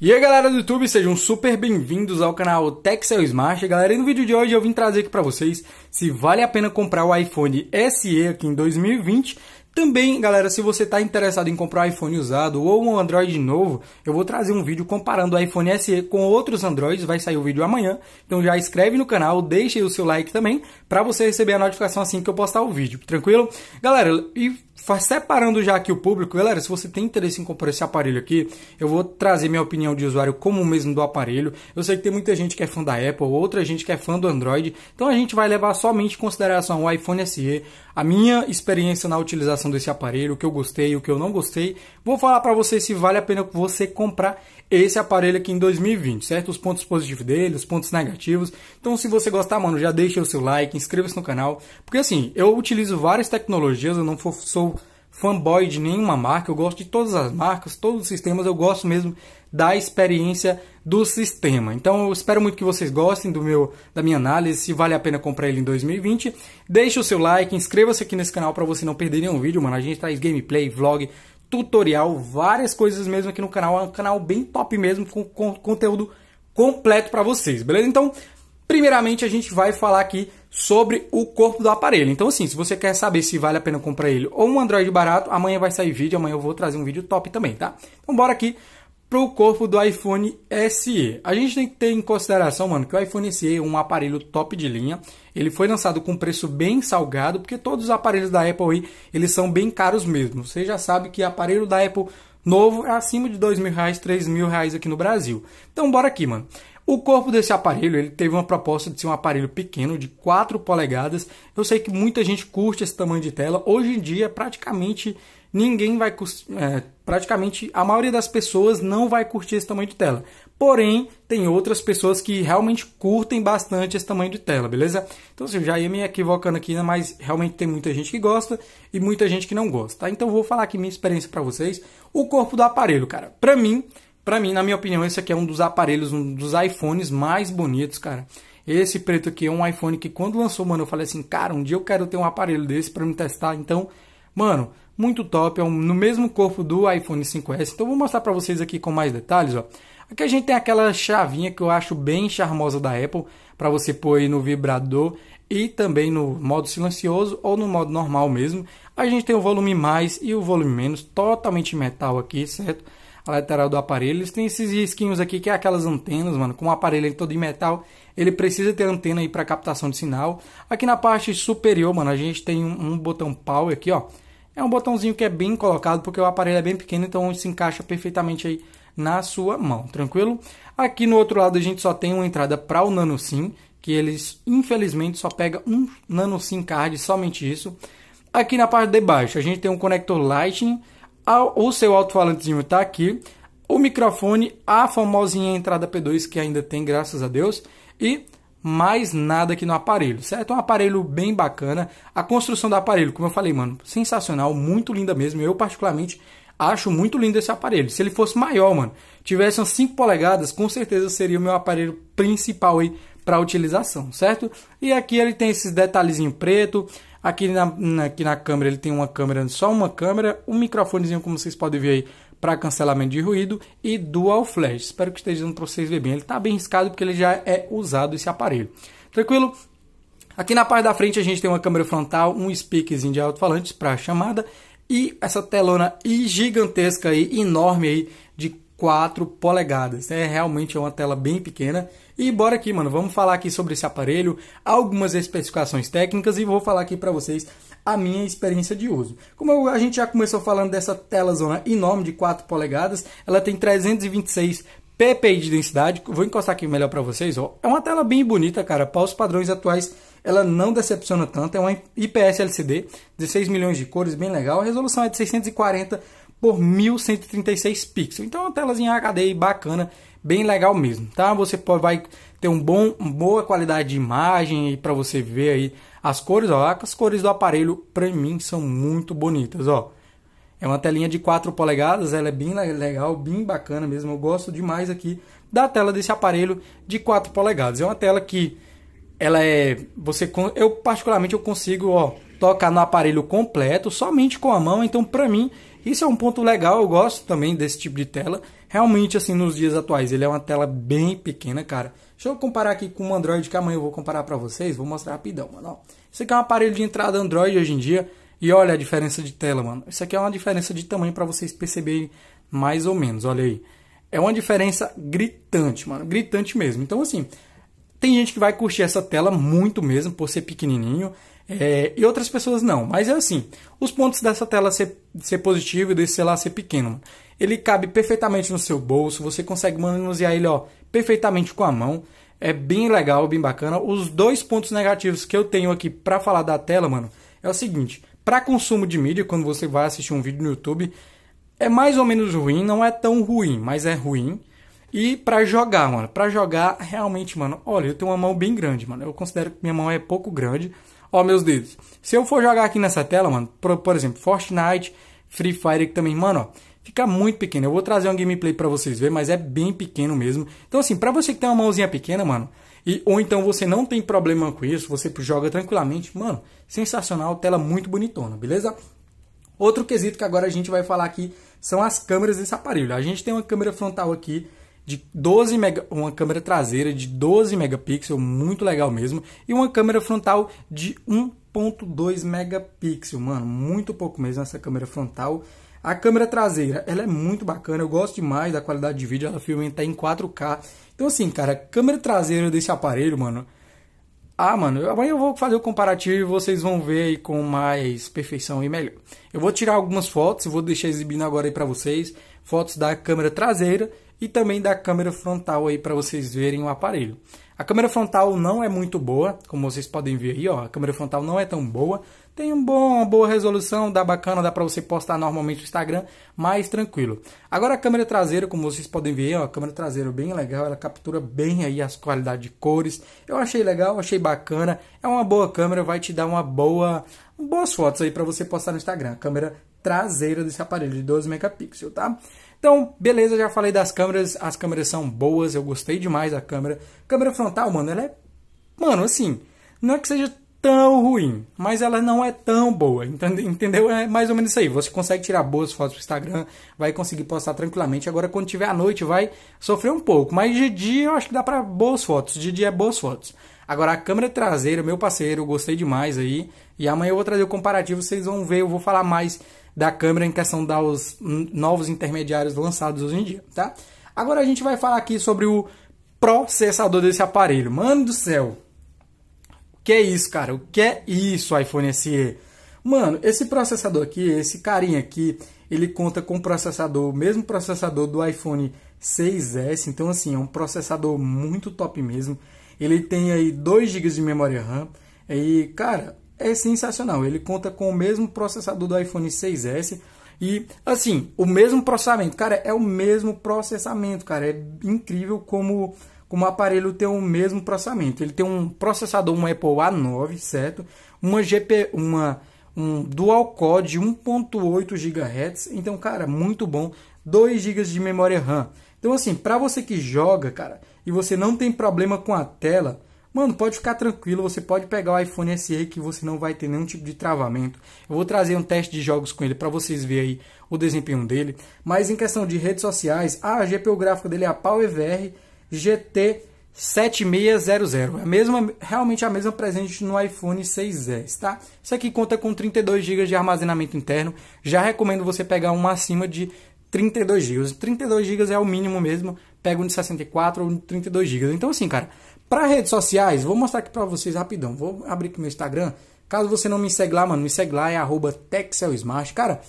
E aí galera do YouTube, sejam super bem-vindos ao canal Texel Smart. Galera, e no vídeo de hoje eu vim trazer aqui para vocês se vale a pena comprar o iPhone SE aqui em 2020. Também, galera, se você está interessado em comprar um iPhone usado ou um Android novo, eu vou trazer um vídeo comparando o iPhone SE com outros Androids, vai sair o vídeo amanhã. Então já inscreve no canal, deixe o seu like também, para você receber a notificação assim que eu postar o vídeo, tranquilo? Galera, e separando já aqui o público, galera, se você tem interesse em comprar esse aparelho aqui, eu vou trazer minha opinião de usuário como mesmo do aparelho. Eu sei que tem muita gente que é fã da Apple, outra gente que é fã do Android, então a gente vai levar somente em consideração o iPhone SE, a minha experiência na utilização desse aparelho, o que eu gostei, o que eu não gostei. Vou falar para você se vale a pena você comprar esse aparelho aqui em 2020, certo? Os pontos positivos dele, os pontos negativos. Então, se você gostar, mano, já deixa o seu like, inscreva-se no canal, porque assim, eu utilizo várias tecnologias, eu não sou fanboy de nenhuma marca, eu gosto de todas as marcas, todos os sistemas, eu gosto mesmo da experiência do sistema. Então eu espero muito que vocês gostem do meu da minha análise, se vale a pena comprar ele em 2020. Deixe o seu like, inscreva-se aqui nesse canal para você não perder nenhum vídeo, mano. A gente traz gameplay, vlog, tutorial, várias coisas mesmo aqui no canal, é um canal bem top mesmo com, com conteúdo completo para vocês, beleza? Então, primeiramente a gente vai falar aqui sobre o corpo do aparelho. Então, assim, se você quer saber se vale a pena comprar ele ou um Android barato, amanhã vai sair vídeo, amanhã eu vou trazer um vídeo top também, tá? Então, bora aqui pro corpo do iPhone SE. A gente tem que ter em consideração, mano, que o iPhone SE é um aparelho top de linha. Ele foi lançado com preço bem salgado, porque todos os aparelhos da Apple aí, eles são bem caros mesmo. Você já sabe que aparelho da Apple novo é acima de dois mil reais, três mil reais aqui no Brasil. Então bora aqui, mano. O corpo desse aparelho ele teve uma proposta de ser um aparelho pequeno de 4 polegadas. Eu sei que muita gente curte esse tamanho de tela. Hoje em dia, praticamente ninguém vai é, praticamente a maioria das pessoas não vai curtir esse tamanho de tela. Porém, tem outras pessoas que realmente curtem bastante esse tamanho de tela, beleza? Então, assim, eu já ia me equivocando aqui, né? mas realmente tem muita gente que gosta e muita gente que não gosta, tá? Então, eu vou falar aqui minha experiência para vocês. O corpo do aparelho, cara, para mim para mim, na minha opinião, esse aqui é um dos aparelhos, um dos iPhones mais bonitos, cara. Esse preto aqui é um iPhone que quando lançou, mano, eu falei assim, cara, um dia eu quero ter um aparelho desse para me testar. Então, mano, muito top, é um, no mesmo corpo do iPhone 5S. Então, vou mostrar para vocês aqui com mais detalhes, ó. Aqui a gente tem aquela chavinha que eu acho bem charmosa da Apple, para você pôr aí no vibrador e também no modo silencioso ou no modo normal mesmo. A gente tem o volume mais e o volume menos, totalmente metal aqui, certo? a lateral do aparelho. Eles têm esses risquinhos aqui que é aquelas antenas, mano. Com o aparelho todo de metal, ele precisa ter antena aí para captação de sinal. Aqui na parte superior, mano, a gente tem um, um botão power aqui, ó. É um botãozinho que é bem colocado porque o aparelho é bem pequeno, então se encaixa perfeitamente aí na sua mão, tranquilo? Aqui no outro lado a gente só tem uma entrada para o nano sim, que eles infelizmente só pega um nano sim card, somente isso. Aqui na parte de baixo a gente tem um conector Lightning o seu alto-falantezinho está aqui, o microfone, a famosinha entrada P2 que ainda tem, graças a Deus, e mais nada aqui no aparelho, certo? Um aparelho bem bacana. A construção do aparelho, como eu falei, mano, sensacional, muito linda mesmo. Eu, particularmente, acho muito lindo esse aparelho. Se ele fosse maior, mano, tivesse umas 5 polegadas, com certeza seria o meu aparelho principal aí para utilização, certo? E aqui ele tem esses detalhezinho preto, Aqui na, aqui na câmera ele tem uma câmera, só uma câmera, um microfonezinho como vocês podem ver aí para cancelamento de ruído e dual flash. Espero que esteja dando para vocês verem bem. Ele está bem riscado porque ele já é usado esse aparelho. Tranquilo? Aqui na parte da frente a gente tem uma câmera frontal, um speakerzinho de alto-falantes para chamada e essa telona gigantesca aí, enorme aí, de 4 polegadas. É realmente é uma tela bem pequena. E bora aqui, mano, vamos falar aqui sobre esse aparelho, algumas especificações técnicas e vou falar aqui para vocês a minha experiência de uso. Como a gente já começou falando dessa tela zona enorme de 4 polegadas, ela tem 326 ppi de densidade. Vou encostar aqui melhor para vocês, ó. É uma tela bem bonita, cara, para os padrões atuais ela não decepciona tanto. É uma IPS LCD, 16 milhões de cores, bem legal. A resolução é de 640 por 1136 pixels. Então, uma telazinha HD bacana, bem legal mesmo, tá? Você pode, vai ter um bom, uma boa qualidade de imagem para você ver aí as cores, ó. As cores do aparelho, para mim, são muito bonitas, ó. É uma telinha de 4 polegadas, ela é bem legal, bem bacana mesmo. Eu gosto demais aqui da tela desse aparelho de 4 polegadas. É uma tela que ela é você eu particularmente eu consigo, ó, tocar no aparelho completo, somente com a mão. Então, para mim, isso é um ponto legal. Eu gosto também desse tipo de tela. Realmente, assim, nos dias atuais, ele é uma tela bem pequena, cara. Deixa eu comparar aqui com o Android que amanhã eu vou comparar para vocês. Vou mostrar rapidão, mano. Esse aqui é um aparelho de entrada Android hoje em dia. E olha a diferença de tela, mano. Isso aqui é uma diferença de tamanho para vocês perceberem mais ou menos. Olha aí. É uma diferença gritante, mano. Gritante mesmo. Então, assim, tem gente que vai curtir essa tela muito mesmo por ser pequenininho. É, e outras pessoas não. Mas é assim: os pontos dessa tela ser, ser positivo e desse celular ser pequeno. Ele cabe perfeitamente no seu bolso, você consegue manusear ele ó, perfeitamente com a mão. É bem legal, bem bacana. Os dois pontos negativos que eu tenho aqui para falar da tela, mano, é o seguinte: para consumo de mídia, quando você vai assistir um vídeo no YouTube, é mais ou menos ruim, não é tão ruim, mas é ruim. E para jogar, mano, para jogar realmente, mano, olha, eu tenho uma mão bem grande, mano. Eu considero que minha mão é pouco grande ó meus dedos. Se eu for jogar aqui nessa tela, mano, por, por exemplo, Fortnite, Free Fire aqui também, mano, ó, fica muito pequeno. Eu vou trazer um gameplay para vocês verem, mas é bem pequeno mesmo. Então assim, para você que tem uma mãozinha pequena, mano, e, ou então você não tem problema com isso, você joga tranquilamente, mano, sensacional, tela muito bonitona, beleza? Outro quesito que agora a gente vai falar aqui são as câmeras desse aparelho. A gente tem uma câmera frontal aqui de 12 mega, uma câmera traseira de 12 megapixels, muito legal mesmo, e uma câmera frontal de 1.2 megapixels mano, muito pouco mesmo essa câmera frontal. A câmera traseira, ela é muito bacana, eu gosto demais da qualidade de vídeo, ela filma até em 4K. Então assim, cara, câmera traseira desse aparelho, mano, ah, mano, amanhã eu vou fazer o comparativo e vocês vão ver aí com mais perfeição e melhor. Eu vou tirar algumas fotos e vou deixar exibindo agora aí para vocês, fotos da câmera traseira e também da câmera frontal aí para vocês verem o aparelho. A câmera frontal não é muito boa, como vocês podem ver aí, ó, a câmera frontal não é tão boa. Tem um bom, uma boa resolução, dá bacana, dá para você postar normalmente no Instagram, mais tranquilo. Agora a câmera traseira, como vocês podem ver, ó, a câmera traseira bem legal, ela captura bem aí as qualidades de cores. Eu achei legal, achei bacana. É uma boa câmera, vai te dar uma boa boas fotos aí para você postar no Instagram. A câmera traseira desse aparelho de 12 megapixels, tá? Então, beleza, já falei das câmeras, as câmeras são boas, eu gostei demais da câmera. Câmera frontal, mano, ela é mano, assim, não é que seja tão ruim, mas ela não é tão boa, entendeu? É mais ou menos isso aí. Você consegue tirar boas fotos pro Instagram, vai conseguir postar tranquilamente. Agora, quando tiver à noite, vai sofrer um pouco, mas de dia eu acho que dá para boas fotos. De dia é boas fotos. Agora, a câmera traseira, meu parceiro, eu gostei demais aí. E amanhã eu vou trazer o comparativo, vocês vão ver, eu vou falar mais da câmera em questão dos novos intermediários lançados hoje em dia, tá? Agora a gente vai falar aqui sobre o processador desse aparelho. Mano do céu! O que é isso, cara? O que é isso, iPhone SE? Mano, esse processador aqui, esse carinha aqui, ele conta com o processador, o mesmo processador do iPhone 6S, então assim, é um processador muito top mesmo. Ele tem aí 2 GB de memória RAM. E, cara, é sensacional. Ele conta com o mesmo processador do iPhone 6S e assim, o mesmo processamento, cara, é o mesmo processamento, cara, é incrível como como o aparelho tem o mesmo processamento. Ele tem um processador um Apple A9, certo? Uma GP, uma um dual core de 1.8 GHz. Então, cara, muito bom. 2 GB de memória RAM. Então, assim, para você que joga, cara, e você não tem problema com a tela, Mano, pode ficar tranquilo, você pode pegar o iPhone SE que você não vai ter nenhum tipo de travamento. Eu vou trazer um teste de jogos com ele para vocês verem aí o desempenho dele. Mas em questão de redes sociais, a GPU gráfica dele é a PowerVR GT 7600. A mesma, realmente é a mesma presente no iPhone 6S, tá? Isso aqui conta com 32 GB de armazenamento interno. Já recomendo você pegar uma acima de 32 GB. 32 GB é o mínimo mesmo. Pega um de 64 ou um de 32 GB. Então assim, cara, para redes sociais, vou mostrar aqui para vocês rapidão. Vou abrir aqui meu Instagram. Caso você não me segue lá, mano, me segue lá, é TexelSmart. Cara,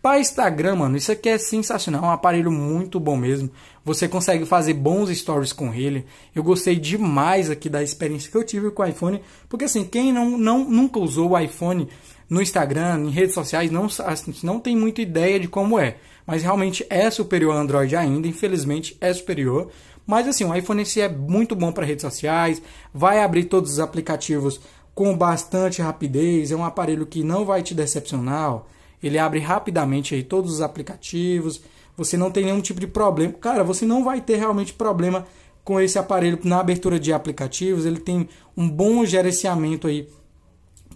para Instagram, mano, isso aqui é sensacional, é um aparelho muito bom mesmo. Você consegue fazer bons stories com ele. Eu gostei demais aqui da experiência que eu tive com o iPhone, porque assim, quem não, não nunca usou o iPhone no Instagram, em redes sociais, não, assim, não tem muita ideia de como é. Mas realmente é superior ao Android ainda, infelizmente é superior. Mas assim, o iPhone SE é muito bom para redes sociais, vai abrir todos os aplicativos com bastante rapidez, é um aparelho que não vai te decepcionar. Ele abre rapidamente aí todos os aplicativos, você não tem nenhum tipo de problema. Cara, você não vai ter realmente problema com esse aparelho na abertura de aplicativos, ele tem um bom gerenciamento aí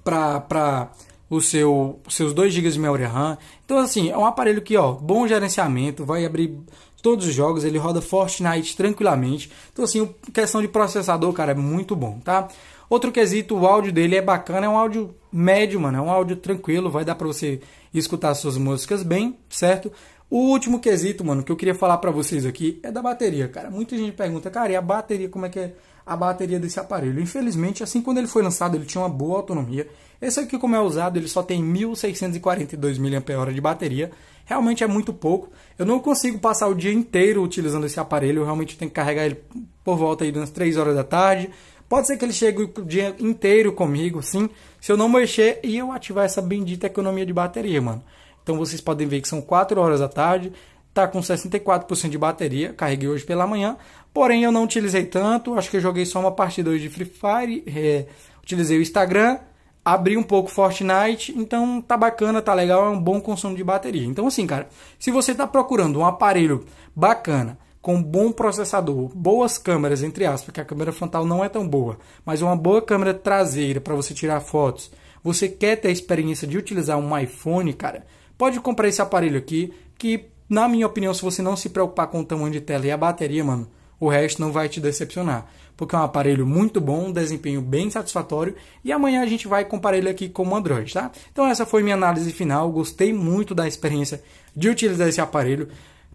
para o seu seus 2 GB de memória RAM. Então assim, é um aparelho que, ó, bom gerenciamento, vai abrir todos os jogos, ele roda Fortnite tranquilamente. Então, assim, questão de processador, cara, é muito bom, tá? Outro quesito, o áudio dele é bacana, é um áudio médio, mano, é um áudio tranquilo, vai dar para você escutar suas músicas bem, certo? O último quesito, mano, que eu queria falar para vocês aqui é da bateria, cara. Muita gente pergunta, cara, e a bateria como é que é? a bateria desse aparelho. Infelizmente, assim quando ele foi lançado, ele tinha uma boa autonomia. Esse aqui, como é usado, ele só tem 1.642 mAh de bateria. Realmente é muito pouco. Eu não consigo passar o dia inteiro utilizando esse aparelho. Eu realmente tenho que carregar ele por volta aí das 3 horas da tarde. Pode ser que ele chegue o dia inteiro comigo, sim. Se eu não mexer e eu ativar essa bendita economia de bateria, mano. Então vocês podem ver que são 4 horas da tarde está com 64% de bateria, carreguei hoje pela manhã, porém eu não utilizei tanto, acho que eu joguei só uma partida hoje de Free Fire, é, utilizei o Instagram, abri um pouco Fortnite, então tá bacana, tá legal, é um bom consumo de bateria. Então assim, cara, se você está procurando um aparelho bacana, com bom processador, boas câmeras, entre aspas, porque a câmera frontal não é tão boa, mas uma boa câmera traseira para você tirar fotos, você quer ter a experiência de utilizar um iPhone, cara, pode comprar esse aparelho aqui, que na minha opinião, se você não se preocupar com o tamanho de tela e a bateria, mano, o resto não vai te decepcionar. Porque é um aparelho muito bom, um desempenho bem satisfatório. E amanhã a gente vai comparar ele aqui com o Android, tá? Então essa foi minha análise final. Gostei muito da experiência de utilizar esse aparelho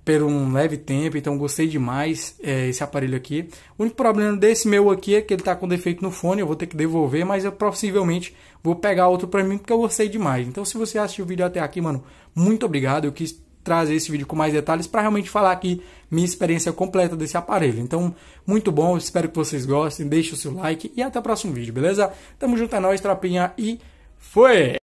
por um leve tempo, então gostei demais é, esse aparelho aqui. O único problema desse meu aqui é que ele está com defeito no fone, eu vou ter que devolver, mas eu possivelmente vou pegar outro para mim porque eu gostei demais. Então se você assistiu o vídeo até aqui, mano, muito obrigado. Eu quis trazer esse vídeo com mais detalhes para realmente falar aqui minha experiência completa desse aparelho. Então, muito bom, espero que vocês gostem, deixe o seu like e até o próximo vídeo, beleza? Tamo junto é nós, trapinha, e foi!